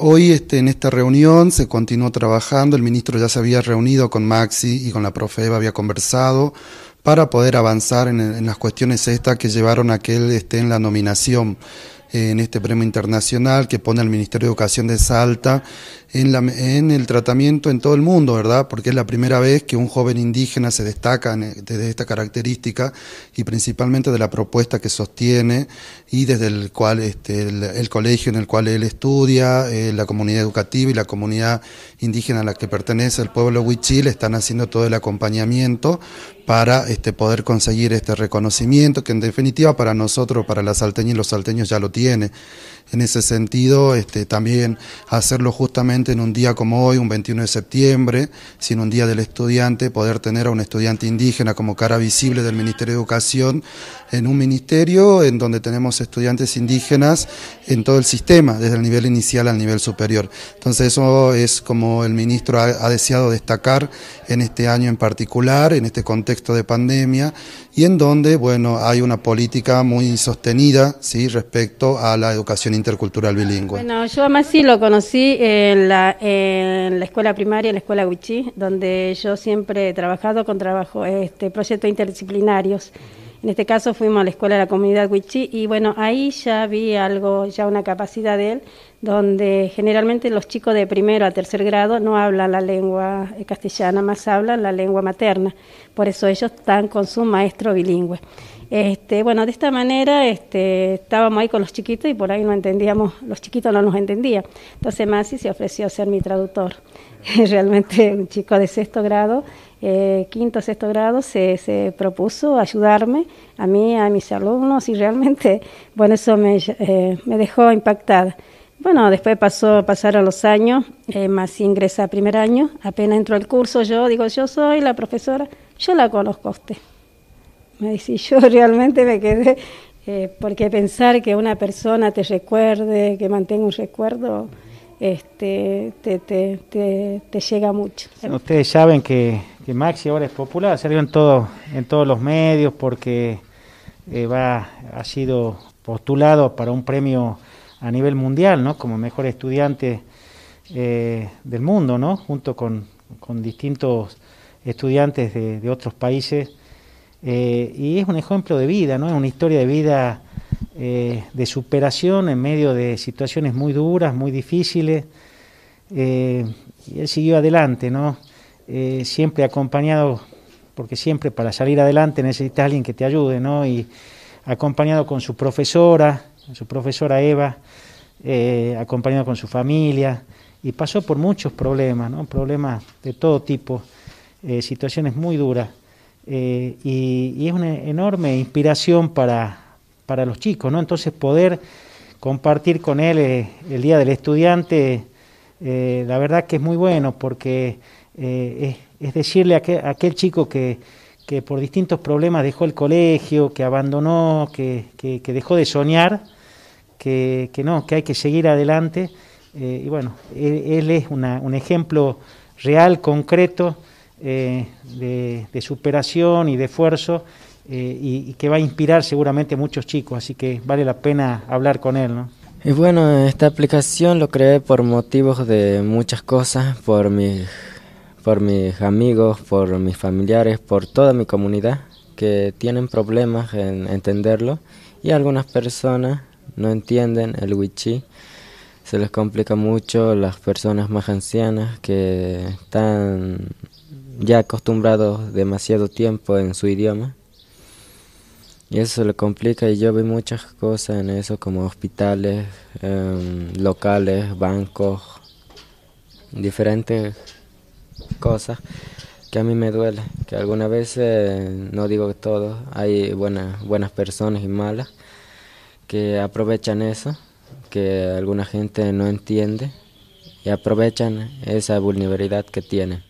Hoy este, en esta reunión se continuó trabajando, el ministro ya se había reunido con Maxi y con la profeba, había conversado para poder avanzar en, en las cuestiones estas que llevaron a que él esté en la nominación en este premio internacional que pone el Ministerio de Educación de Salta en, el tratamiento en todo el mundo, ¿verdad? Porque es la primera vez que un joven indígena se destaca desde esta característica y principalmente de la propuesta que sostiene y desde el cual este, el, colegio en el cual él estudia, eh, la comunidad educativa y la comunidad indígena a la que pertenece el pueblo huichil están haciendo todo el acompañamiento para este, poder conseguir este reconocimiento que en definitiva para nosotros, para las salteñas y los salteños ya lo tiene en ese sentido, este, también hacerlo justamente en un día como hoy, un 21 de septiembre, sin un día del estudiante, poder tener a un estudiante indígena como cara visible del Ministerio de Educación en un ministerio en donde tenemos estudiantes indígenas en todo el sistema, desde el nivel inicial al nivel superior. Entonces eso es como el ministro ha, deseado destacar en este año en particular, en este contexto de pandemia, y en donde, bueno, hay una política muy sostenida, ¿sí?, respecto a la educación indígena intercultural bilingüe? Bueno, yo a Masi lo conocí en la, en la escuela primaria, en la escuela Huichí, donde yo siempre he trabajado con trabajo, este, proyectos interdisciplinarios. En este caso fuimos a la escuela de la comunidad Huichí y bueno, ahí ya vi algo, ya una capacidad de él donde generalmente los chicos de primero a tercer grado no hablan la lengua eh, castellana, más hablan la lengua materna. Por eso ellos están con su maestro bilingüe. Este, bueno, de esta manera este, estábamos ahí con los chiquitos y por ahí no entendíamos, los chiquitos no nos entendían. Entonces Masi se ofreció a ser mi traductor. Realmente un chico de sexto grado, quinto eh, quinto, sexto grado, se, propuso ayudarme, a mí, a mis alumnos y realmente, bueno, eso me eh, dejó impactada. Bueno, después pasó, pasaron los años, eh, más ingresa a primer año, apenas entró al curso, yo digo, yo soy la profesora, yo la conozco a usted. Me dice, yo realmente me quedé, eh, porque pensar que una persona te recuerde, que mantenga un recuerdo, este, te, te, te, llega mucho. Ustedes saben que, que, Maxi ahora es popular, salió en, todo, en todos los medios porque eh, va, ha sido postulado para un premio a nivel mundial, ¿no? Como mejor estudiante eh, del mundo, ¿no? Junto con, distintos estudiantes de, otros países. Eh, y es un ejemplo de vida, ¿no? Es una historia de vida eh, de superación en medio de situaciones muy duras, muy difíciles. y él siguió adelante, ¿no? siempre acompañado, porque siempre para salir adelante necesitas alguien que te ayude, ¿no? Y acompañado con su profesora, su profesora Eva, eh, acompañado acompañada con su familia, y pasó por muchos problemas, problemas de todo tipo, eh, situaciones muy duras, eh, y, es una enorme inspiración para, los chicos, ¿no? entonces poder compartir con él el Día del Estudiante, la verdad que es muy bueno, porque es, decirle a aquel, chico que, que por distintos problemas dejó el colegio, que abandonó, que, que dejó de soñar, que, no, que hay que seguir adelante. Eh, y bueno, él, es una, un ejemplo real, concreto, eh, de, superación y de esfuerzo, eh, y, que va a inspirar seguramente a muchos chicos, así que vale la pena hablar con él. ¿no? Y bueno, esta aplicación lo creé por motivos de muchas cosas, por mis, por mis amigos, por mis familiares, por toda mi comunidad que tienen problemas en entenderlo y algunas personas no entienden el wichí. Se les complica mucho las personas más ancianas que están ya acostumbrados demasiado tiempo en su idioma. Y eso se le complica y yo vi muchas cosas en eso, como hospitales, em, locales, bancos, diferentes cosas que a mí me duele, que algunas veces, no digo que hay buenas, buenas personas y malas, que aprovechan eso, que alguna gente no entiende y aprovechan esa vulnerabilidad que tienen.